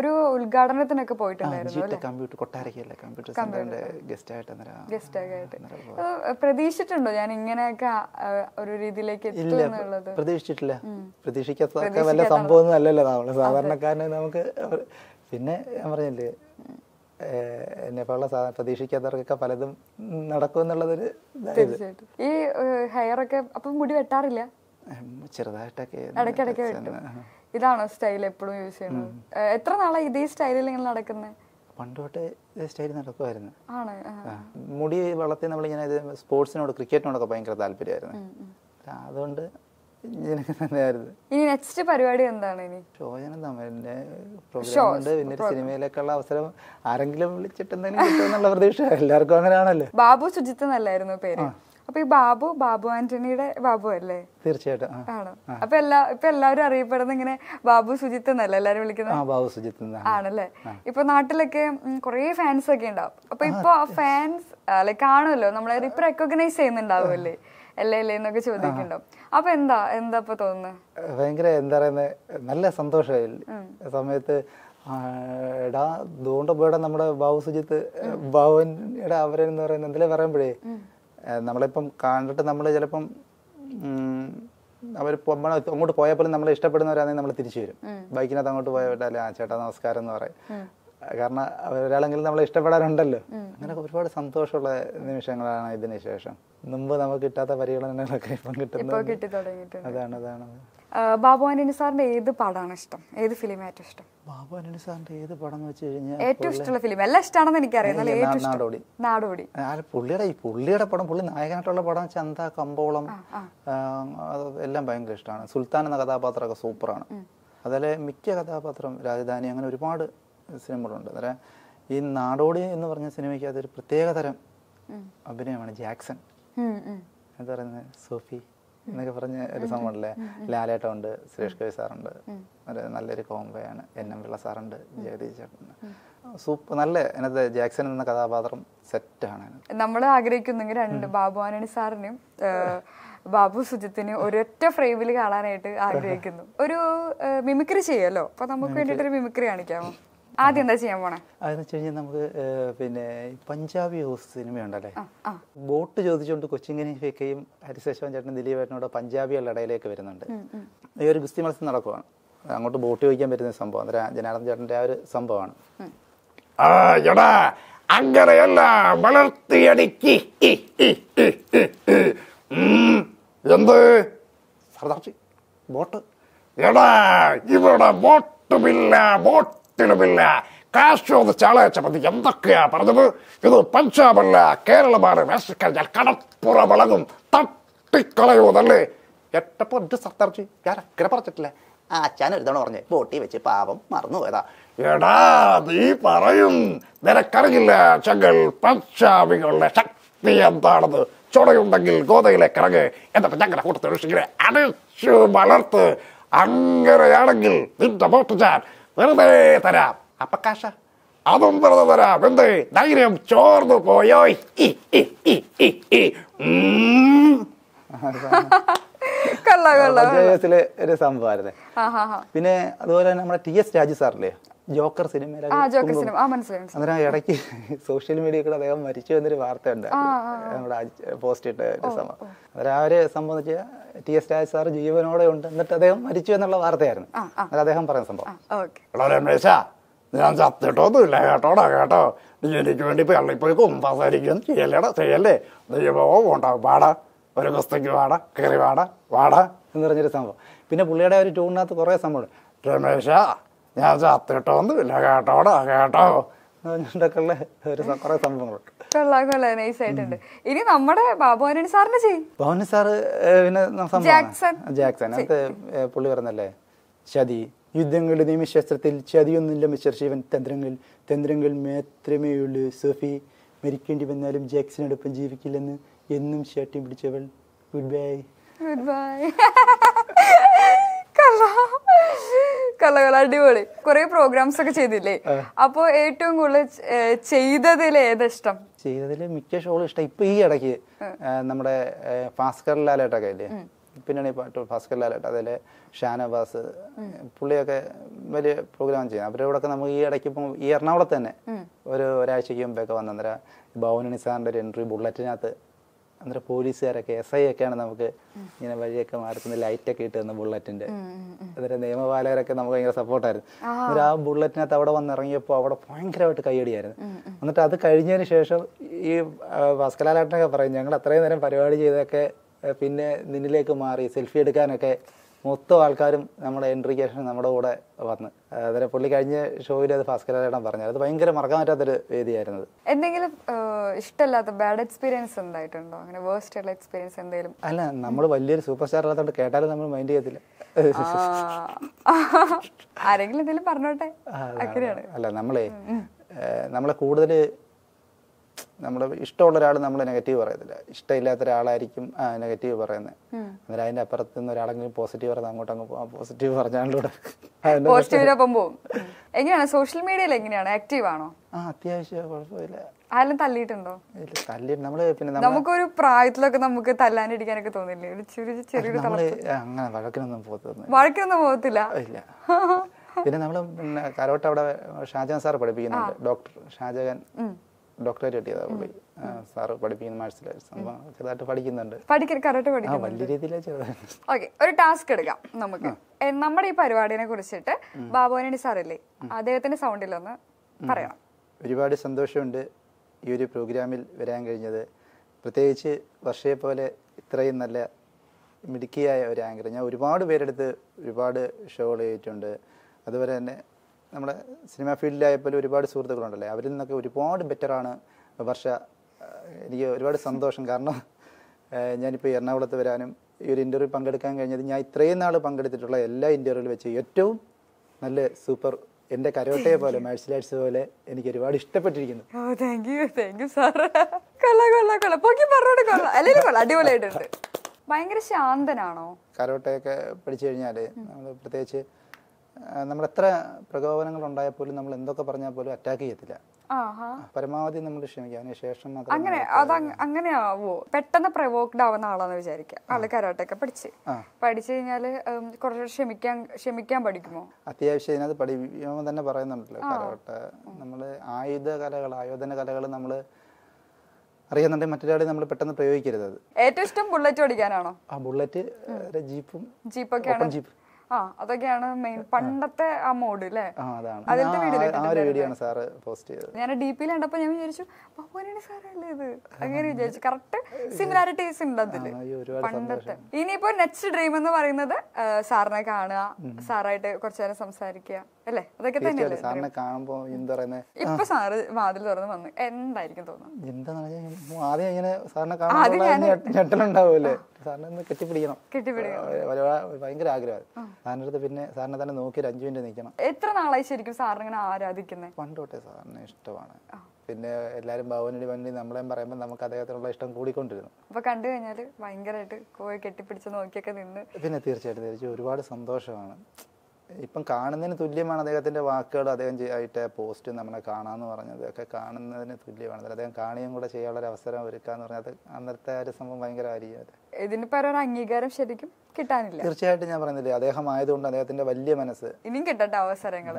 ഒരു ഉദ്ഘാടനത്തിനൊക്കെ പോയിട്ടുണ്ടായിരുന്നു കമ്പ്യൂട്ടർ കമ്പ്യൂട്ടർ ഗസ്റ്റ് ആയിട്ട് ഗസ്റ്റ് ആയിട്ട് പ്രതീക്ഷിച്ചിട്ടുണ്ടോ ഞാൻ ഇങ്ങനെയൊക്കെ ഒരു രീതിയിലേക്ക് പ്രതീക്ഷിച്ചിട്ടില്ല പ്രതീക്ഷിക്കാത്ത വല്ല സംഭവമൊന്നും അല്ലല്ലോ നമ്മള് സാധാരണക്കാരന് നമുക്ക് പിന്നെ ഞാൻ പറഞ്ഞില്ലേ എന്നെ പോലുള്ള സാധനം പ്രതീക്ഷിക്കാത്തവർക്കൊക്കെ പലതും നടക്കും എന്നുള്ളതൊരു ഈ ഹെയർ ഒക്കെ അപ്പം മുടി വെട്ടാറില്ല ചെറുതായിട്ടൊക്കെ ഇടയ്ക്കിടയ്ക്ക് വെട്ടും ഇതാണോ സ്റ്റൈൽ എപ്പോഴും യൂസ് ചെയ്യുന്നത് എത്ര നാളായി ഇതേ സ്റ്റൈലിൽ നിങ്ങൾ നടക്കുന്നത് പണ്ട് തൊട്ട് സ്റ്റൈൽ നടക്കുമായിരുന്നു മുടി വളർത്തി നമ്മളിങ്ങനെ ഇത് സ്പോർട്സിനോട് ക്രിക്കറ്റിനോടൊക്കെ ഭയങ്കര താല്പര്യമായിരുന്നു അതുകൊണ്ട് ഇങ്ങനെയൊക്കെ തന്നെയായിരുന്നു ഇനി നെക്സ്റ്റ് പരിപാടി എന്താണ് ഇനി ശോചനം തമിഴിന്റെ പ്രോഗ്രാം ഉണ്ട് പിന്നെ സിനിമയിലേക്കുള്ള അവസരം ആരെങ്കിലും വിളിച്ചിട്ട് എന്തെങ്കിലും കിട്ടുമെന്നുള്ള പ്രതീക്ഷ എല്ലാവർക്കും അങ്ങനെയാണല്ലോ ബാബു സുജിത്ത് എന്നല്ലായിരുന്നു പേര് അപ്പൊ ഈ ബാബു ബാബു ആന്റണിയുടെ ബാബു അല്ലേ തീർച്ചയായിട്ടും ആണോ അപ്പൊ എല്ലാ ഇപ്പൊ എല്ലാവരും അറിയപ്പെടുന്ന ഇങ്ങനെ ബാബു സുജിത്ത് എന്നല്ലേ എല്ലാരും വിളിക്കുന്നത് ബാബു സുജിത്ത് ആണല്ലേ ഇപ്പൊ നാട്ടിലൊക്കെ കൊറേ ഫാൻസ് ഒക്കെ ഉണ്ടാവും അപ്പൊ ഇപ്പൊ ഫാൻസ് ലൈക്ക് കാണുമല്ലോ നമ്മളെ ഇപ്പൊ റെക്കഗ്നൈസ് ചെയ്യുന്നുണ്ടാവുമല്ലേ അല്ലേ അല്ലേ എന്നൊക്കെ ചോദിക്കുന്നുണ്ടോ അപ്പൊ എന്താ എന്താ ഇപ്പൊ തോന്നുന്നത് ഭയങ്കര എന്താ പറയുന്നത് നല്ല സന്തോഷമായി സമയത്ത് എടാ ദൂണ്ട പോയടാ നമ്മുടെ ബാബു സുജിത്ത് ബാബുവിന്റെ അവരെന്ന് പറയുന്നത് എന്തെങ്കിലും പറയുമ്പോഴേ നമ്മളിപ്പം കണ്ടിട്ട് നമ്മൾ ചിലപ്പം അവർ നമ്മൾ അങ്ങോട്ട് പോയാൽ പോലും നമ്മൾ ഇഷ്ടപ്പെടുന്നവരാണെങ്കിൽ നമ്മൾ തിരിച്ചു വരും ബൈക്കിനകത്ത് അങ്ങോട്ട് പോയാൽ ആ ചേട്ടാ നമസ്കാരം എന്ന് പറയും കാരണം ഒരാളെങ്കിലും നമ്മളെ ഇഷ്ടപ്പെടാറുണ്ടല്ലോ അങ്ങനെ ഒരുപാട് സന്തോഷമുള്ള നിമിഷങ്ങളാണ് ഇതിന് ശേഷം മുമ്പ് നമുക്ക് കിട്ടാത്ത പരിഗണനകളൊക്കെ ഇപ്പം കിട്ടുന്നത് അതാണ് അതാണ് ബാബു ആന്റണി സാറിന്റെ ഏത് പടമാണ് ഇഷ്ടം ഏത് ഫിലിം ഏറ്റവും ഇഷ്ടം ബാബു ആന്റണി സാറിന്റെ ഏത് പടം എന്ന് വെച്ച് കഴിഞ്ഞാൽ ഏറ്റവും ഇഷ്ടമുള്ള ഫിലിം എല്ലാം ഇഷ്ടമാണെന്ന് എനിക്കറിയാം ഏറ്റവും നാടോടി നാടോടി പുള്ളിയുടെ ഈ പുള്ളിയുടെ പടം പുള്ളി നായകനായിട്ടുള്ള പടം ചന്ത കമ്പോളം എല്ലാം ഭയങ്കര ഇഷ്ടമാണ് സുൽത്താൻ എന്ന കഥാപാത്രമൊക്കെ സൂപ്പറാണ് അതേപോലെ മിക്ക കഥാപാത്രം രാജധാനി അങ്ങനെ ഒരുപാട് സിനിമകളുണ്ട് അതായത് ഈ നാടോടി എന്ന് പറഞ്ഞ സിനിമയ്ക്ക് അതൊരു പ്രത്യേകതരം അഭിനയമാണ് ജാക്സൺ എന്താ പറയുന്നത് സോഫി എന്നൊക്കെ പറഞ്ഞ ഒരു സംഭവമല്ലേ ലാലേട്ടൻ ഉണ്ട് സുരേഷ് കവി സാറുണ്ട് നല്ലൊരു കോംബോയാണ് എൻ എം പിള്ള സാറുണ്ട് ജയതി ചേട്ടൻ സൂപ്പർ നല്ല ജാക്സൺ എന്ന കഥാപാത്രം സെറ്റ് ആണ് നമ്മൾ ആഗ്രഹിക്കുന്നെങ്കിൽ രണ്ട് ബാബു ആനണി സാറിനെയും ബാബു സുജിത്തിനെ ഒരൊറ്റ ഫ്രെയിമിൽ കാണാനായിട്ട് ആഗ്രഹിക്കുന്നു ഒരു മിമിക്രി ചെയ്യല്ലോ അപ്പൊ നമുക്ക് വേണ്ടിയിട്ട് ഒരു മിമിക്രി കാണിക്കാമോ ആദ്യം എന്താ ചെയ്യാൻ പോണേ അതെന്ന് വെച്ച് കഴിഞ്ഞാൽ നമുക്ക് പിന്നെ പഞ്ചാബി ഹൗസ് സിനിമ ഉണ്ടല്ലേ ബോട്ട് ചോദിച്ചുകൊണ്ട് കൊച്ചിങ്ങനെ ഫേക്കയും ഹരിശേഷവൻ ചേട്ടൻ ചേട്ടനോട് പഞ്ചാബി ഇടയിലേക്ക് വരുന്നുണ്ട് ഈ ഒരു ഗുസ്തി മത്സരം നടക്കുവാണ് അങ്ങോട്ട് ബോട്ട് ചോദിക്കാൻ പറ്റുന്ന സംഭവം അന്നേരം ജനാർദ്ദൻ ചേട്ടൻ്റെ ആ ഒരു സംഭവമാണ് അങ്ങനെയല്ല വളർത്തിയടിക്ക് എന്ത് സർദാർജി ബോട്ട് എടാ ഇവിടെ ബോട്ടുമില്ല ബോട്ട് പറ്റണമില്ല കാശോ എന്ന് ചാളയച്ചപ്പോൾ എന്തൊക്കെയാ പറഞ്ഞത് ഇത് പഞ്ചാബല്ല കേരളമാണ് മേശക്കഴിഞ്ഞാൽ കടപ്പുറ വളകും തട്ടിക്കളയൂന്നല്ലേ എട്ടപ്പോ എന്റെ സർത്താർജി ഞാൻ അക്കരെ പറഞ്ഞിട്ടില്ലേ ആ അച്ഛൻ ഒരു തവണ പറഞ്ഞു പോട്ടി വെച്ച് പാപം മറന്നുപോയതാ എടാ നീ പറയും നിനക്കറിയില്ല ചങ്ങൾ പഞ്ചാബികളുടെ ശക്തി എന്താണത് ചുടയുണ്ടെങ്കിൽ ഗോതയിലെ കിഴങ്ങ് എന്നിട്ട് ഞങ്ങളുടെ കൂട്ടത്തിൽ അടിച്ചു വളർത്ത് അങ്ങനെയാണെങ്കിൽ നിന്റെ വോട്ട് ഞാൻ വെറുതെ തരാം അപ്പൊ അതും വെറുതെ തരാം എന്ത് ധൈര്യം ചോർന്നു പോയോ ഒരു സംഭവമായിരുന്നേ പിന്നെ അതുപോലെ തന്നെ നമ്മുടെ ടി എസ് രാജു സാറില്ലേ ജോക്കർ സിനിമ അന്നേരം ഇടയ്ക്ക് സോഷ്യൽ മീഡിയ കൂടെ അദ്ദേഹം മരിച്ചു എന്നൊരു വാർത്ത ഉണ്ട് നമ്മുടെ പോസ്റ്റ് ഇട്ട ഒരു സംഭവം അന്നേരം ആ ഒരു സംബന്ധിച്ച് ടി എസ് രാജ് സാർ ജീവനോടെ ഉണ്ട് എന്നിട്ട് അദ്ദേഹം മരിച്ചു എന്നുള്ള വാർത്തയായിരുന്നു അന്നേരം അദ്ദേഹം പറഞ്ഞ സംഭവം വളരെ ഞാൻ ചത്തിട്ടൊന്നുമില്ല കേട്ടോടാ കേട്ടോ നീ എനിക്ക് വേണ്ടി പോയി കുമ്പാസായിരിക്കും ചെയ്യല്ലേടാ ചെയ്യല്ലേ ദൈവമോ ഉണ്ടാവും പാടാ ഒരു കുസ്തയ്ക്ക് വാടാ കയറി വാടാ വാടാ എന്ന് പറഞ്ഞൊരു സംഭവം പിന്നെ പുള്ളിയുടെ ഒരു ട്യൂണിനകത്ത് കുറേ സംഭവം രമേശാ ഞാൻ ചത്തിട്ടോ ഒന്നുമില്ല കേട്ടോടാ കേട്ടോ പറഞ്ഞിട്ടൊക്കെയുള്ള ഒരു കുറെ സംഭവങ്ങളുണ്ട് നൈസായിട്ടുണ്ട് ഇനി നമ്മുടെ പിന്നെ ജാക്സൺ ജാക്സൺ അത് പുള്ളി പറഞ്ഞല്ലേ ചതി യുദ്ധങ്ങളുടെ നിമിശാസ്ത്രത്തിൽ ചതിയൊന്നുമില്ല മിസ്റ്റർ ശിവൻ തന്ത്രങ്ങൾ തന്ത്രങ്ങൾ മാത്രമേയുള്ളൂ സോഫി മരിക്കേണ്ടി വന്നാലും ജാക്സിനോടൊപ്പം ജീവിക്കില്ലെന്ന് എന്നും ശാട്ടി പിടിച്ചവൾ ഗുഡ് ബൈ ഗുഡ് ബൈ കലകൾ അടിപൊളി കൊറേ പ്രോഗ്രാംസ് ഒക്കെ ചെയ്തില്ലേ അപ്പൊ ഏറ്റവും കൂടുതൽ ചെയ്തതിൽ ഇഷ്ടം ചെയ്തതിൽ മിക്ക ഷോകളും ഇഷ്ടം ഇപ്പൊ ഈ ഇടയ്ക്ക് നമ്മുടെ ഭാസ്കർ ലാലേട്ടൊക്കെ ഇല്ലേ ഈ പാട്ട് ഭാസ്കർ ലാലേട്ട് അതിലെ ഷാനവാസ് പുള്ളിയൊക്കെ വലിയ പ്രോഗ്രാം ചെയ്യും അവരോടൊക്കെ നമുക്ക് ഈ ഇടയ്ക്ക് ഇപ്പം ഈ എറണാകുളത്ത് തന്നെ ഒരു ഒരാഴ്ചയ്ക്ക് മുമ്പൊക്കെ വന്നന്നേരം ഭവനണി സാറിൻ്റെ ഒരു എൻട്രി ബുള്ളറ്റിനകത്ത് അന്നേരം പോലീസുകാരൊക്കെ എസ് ഐ ഒക്കെയാണ് നമുക്ക് ഇങ്ങനെ വഴിയൊക്കെ മാറുന്ന ലൈറ്റൊക്കെ ഇട്ട് തന്ന ബുള്ളറ്റിന്റെ അന്നേരം നിയമപാലകരൊക്കെ നമുക്ക് ഭയങ്കര സപ്പോർട്ടായിരുന്നു അന്നേരം ആ ബുള്ളറ്റിനകത്ത് അവിടെ വന്ന് ഇറങ്ങിയപ്പോൾ അവിടെ ഭയങ്കരമായിട്ട് കൈയടിയായിരുന്നു എന്നിട്ട് അത് കഴിഞ്ഞതിന് ശേഷം ഈ ഭാസ്കലാലേട്ടനൊക്കെ പറയും ഞങ്ങൾ അത്രയും നേരം പരിപാടി ചെയ്തൊക്കെ പിന്നെ നിന്നിലേക്ക് മാറി സെൽഫി എടുക്കാനൊക്കെ മൊത്തം ആൾക്കാരും നമ്മുടെ എൻട്രിക്കേഷൻ നമ്മുടെ കൂടെ വന്ന് അതിനെ പുള്ളി കഴിഞ്ഞ ഷോയിൽ അത് ഭാസ്കരേടം പറഞ്ഞു അത് ഭയങ്കര മറക്കാൻ പറ്റാത്തൊരു വേദിയായിരുന്നു എന്തെങ്കിലും ഇഷ്ടമല്ലാത്ത ബാഡ് എക്സ്പീരിയൻസ് ഉണ്ടായിട്ടുണ്ടോ അങ്ങനെ വേസ്റ്റ് ഉള്ള എക്സ്പീരിയൻസ് എന്തെങ്കിലും അല്ല നമ്മൾ വലിയൊരു സൂപ്പർ സ്റ്റാർ അല്ലാത്തതുകൊണ്ട് കേട്ടാലും നമ്മൾ മൈൻഡ് ചെയ്യത്തില്ല ആരെങ്കിലും എന്തെങ്കിലും പറഞ്ഞോട്ടെ അല്ല നമ്മളെ നമ്മളെ കൂടുതൽ നമ്മൾ ഇഷ്ടമുള്ള ഒരാൾ നമ്മൾ നെഗറ്റീവ് പറയത്തില്ല ഇഷ്ടമില്ലാത്ത ഒരാളായിരിക്കും നെഗറ്റീവ് പറയുന്നത് അന്നേരം അതിന്റെ അപ്പുറത്ത് നിന്ന് ഒരാളെങ്കിലും പോസിറ്റീവ് പറഞ്ഞാൽ അങ്ങോട്ട് അങ്ങ് പോകാം പോസിറ്റീവ് പറഞ്ഞാലൂടെ പോസിറ്റീവിനൊപ്പം പോകും എങ്ങനെയാണ് സോഷ്യൽ മീഡിയയിൽ എങ്ങനെയാണ് ആക്റ്റീവ് ആണോ ആ അത്യാവശ്യം കുഴപ്പമില്ല ആരും തല്ലിയിട്ടുണ്ടോ തല്ലിയിട്ട് നമ്മള് പിന്നെ നമുക്കൊരു പ്രായത്തിലൊക്കെ നമുക്ക് തല്ലാനിടിക്കാനൊക്കെ തോന്നില്ലേ ഒരു ചെറിയ ചെറിയൊരു അങ്ങനെ വഴക്കിനൊന്നും പോകത്തില്ല വഴക്കിനൊന്നും പോകത്തില്ല ഇല്ല പിന്നെ നമ്മൾ കരോട്ട അവിടെ ഷാജഹാൻ സാർ പഠിപ്പിക്കുന്നുണ്ട് ഡോക്ടർ ഷാജഹാൻ ഡോക്ടറേറ്റ് കിട്ടിയത് പുള്ളി സാറ് പഠിപ്പിക്കുന്ന മാത്സിലായിരുന്നു അപ്പം ചെറുതായിട്ട് പഠിക്കുന്നുണ്ട് കറക്റ്റ് ആ വലിയ രീതിയിലേ ചെറുതായിട്ട് ഓക്കെ ഒരു ടാസ്ക് എടുക്കാം നമുക്ക് നമ്മുടെ ഈ പരിപാടിനെ കുറിച്ചിട്ട് ബാബുവിനെ സാറല്ലേ അദ്ദേഹത്തിന്റെ സൗണ്ടിൽ ഒന്ന് പറയണം ഒരുപാട് സന്തോഷമുണ്ട് ഈ ഒരു പ്രോഗ്രാമിൽ വരാൻ കഴിഞ്ഞത് പ്രത്യേകിച്ച് വർഷയെ പോലെ ഇത്രയും നല്ല മിടുക്കിയായ ഒരു ആങ്കർ ഞാൻ ഒരുപാട് പേരെടുത്ത് ഒരുപാട് ഷോകൾ ചെയ്തിട്ടുണ്ട് അതുപോലെ തന്നെ നമ്മുടെ സിനിമാ ഫീൽഡിലായപ്പോൾ ഒരുപാട് സുഹൃത്തുക്കളുണ്ടല്ലേ അവരിൽ നിന്നൊക്കെ ഒരുപാട് ബെറ്ററാണ് വർഷ എനിക്ക് ഒരുപാട് സന്തോഷം കാരണം ഞാനിപ്പോൾ എറണാകുളത്ത് വരാനും ഈ ഒരു ഇൻ്റർവ്യൂ പങ്കെടുക്കാൻ കഴിഞ്ഞത് ഞാൻ ഇത്രയും നാൾ പങ്കെടുത്തിട്ടുള്ള എല്ലാ ഇൻ്റർവ്യൂവിൽ വെച്ച് ഏറ്റവും നല്ല സൂപ്പർ എൻ്റെ കരോട്ടയെ പോലെ മാർഷൽ ആർട്സ് പോലെ എനിക്ക് ഒരുപാട് ഇഷ്ടപ്പെട്ടിരിക്കുന്നു ഓ അടിപൊളിയായിട്ടുണ്ട് ഭയങ്കര ശാന്തനാണോ കരോട്ടയൊക്കെ പഠിച്ചു കഴിഞ്ഞാൽ നമ്മൾ പ്രത്യേകിച്ച് നമ്മൾ എത്ര പ്രകോപനങ്ങൾ ഉണ്ടായാൽ പോലും നമ്മൾ എന്തൊക്കെ പറഞ്ഞാൽ പോലും അറ്റാക്ക് ചെയ്യത്തില്ല പരമാവധി നമ്മൾ ക്ഷമിക്കാം അതിനുശേഷം അങ്ങനെ അത് അങ്ങനെ ആവോ പെട്ടെന്ന് പ്രവോക്ഡ് ആവുന്ന ആളാന്ന് വിചാരിക്കാം ആള് കരാട്ടൊക്കെ പഠിച്ച് പഠിച്ചു കഴിഞ്ഞാല് കുറച്ചുകൂടെ ക്ഷമിക്കാൻ ക്ഷമിക്കാൻ പഠിക്കുമോ അത്യാവശ്യം ഇതിനകത്ത് പഠിക്കുമ്പോൾ തന്നെ പറയുന്നുണ്ടല്ലോ കരാട്ടെ നമ്മള് ആയുധ കലകൾ ആയോധന കലകൾ നമ്മള് അറിയാന്നുണ്ടെങ്കിൽ മറ്റൊരാളെ നമ്മൾ പെട്ടെന്ന് പ്രയോഗിക്കരുത് ഏറ്റവും ഇഷ്ടം ബുള്ളറ്റ് ഓടിക്കാനാണോ ആ ബുള്ളറ്റ് ജീപ്പും ജീപ്പൊക്കെയാണ് ജീപ്പ് ആ അതൊക്കെയാണ് മെയിൻ പണ്ടത്തെ ആ മോഡ് അല്ലേ അതിലത്തെ വീഡിയോ പോസ്റ്റ് ചെയ്തത് ഞാൻ ഡിപിയിൽ കണ്ടപ്പോ ഞാൻ വിചാരിച്ചു ഇത് അങ്ങനെ വിചാരിച്ചു കറക്റ്റ് സിമിലാരിറ്റീസ് ഉണ്ട് അതില് പണ്ടത്തെ ഇനിയിപ്പോ നെക്സ്റ്റ് ഡ്രീം എന്ന് പറയുന്നത് സാറിനെ കാണുക സാറായിട്ട് കുറച്ചു നേരം സംസാരിക്കുക അല്ലേ അതൊക്കെ തന്നെയല്ലേ സാറിനെ കാണുമ്പോ എന്താ പറയുന്നത് ഇപ്പൊ സാറ് വാതിൽ തുറന്ന് വന്നു എന്തായിരിക്കും തോന്നുന്നത് എന്താണെന്ന് ആദ്യം ഇങ്ങനെ സാറിനെ കാണുമ്പോൾ ഞെട്ടലുണ്ടാവൂലേ സാറിനെ ഒന്ന് കെട്ടിപ്പിടിക്കണം ഭയങ്കര ആഗ്രഹം സാറിൻ്റെ അടുത്ത് പിന്നെ സാറിനെ തന്നെ നോക്കി ഒരു അഞ്ചു മിനിറ്റ് നിൽക്കണം എത്ര നാളായി ശരിക്കും സാറിനെ ഇങ്ങനെ ആരാധിക്കുന്നത് പണ്ടോട്ടെ സാറിനെ ഇഷ്ടമാണ് പിന്നെ എല്ലാരും ഭവനടി വണ്ടി നമ്മളെ പറയുമ്പോൾ നമുക്ക് അദ്ദേഹത്തിനുള്ള ഇഷ്ടം കൂടിക്കൊണ്ടിരുന്നു അപ്പൊ കണ്ടു കഴിഞ്ഞാൽ ഭയങ്കരമായിട്ട് കോയെ കെട്ടിപ്പിടിച്ച് നോക്കിയൊക്കെ നിന്ന് പിന്നെ തീർച്ചയായിട്ടും തീർച്ചയായും ഒരുപാട് സന്തോഷമാണ് ഇപ്പം കാണുന്നതിന് തുല്യമാണ് അദ്ദേഹത്തിൻ്റെ വാക്കുകൾ അദ്ദേഹം ആയിട്ട് പോസ്റ്റ് നമ്മളെ കാണാമെന്ന് പറഞ്ഞത് ഒക്കെ കാണുന്നതിന് തുല്യമാണ് അദ്ദേഹം കാണുകയും കൂടെ ചെയ്യാനുള്ള ഒരു അവസരം ഒരുക്കുക എന്ന് പറഞ്ഞാൽ അന്നത്തെ ഒരു സംഭവം ഭയങ്കര കാര്യമാണ് ഇതിന് ഒരു അംഗീകാരം ശരിക്കും കിട്ടാനില്ല തീർച്ചയായിട്ടും ഞാൻ പറഞ്ഞില്ലേ അദ്ദേഹം ആയതുകൊണ്ട് അദ്ദേഹത്തിന്റെ വലിയ മനസ്സ് ഇനിയും കിട്ടട്ടെ അവസരങ്ങൾ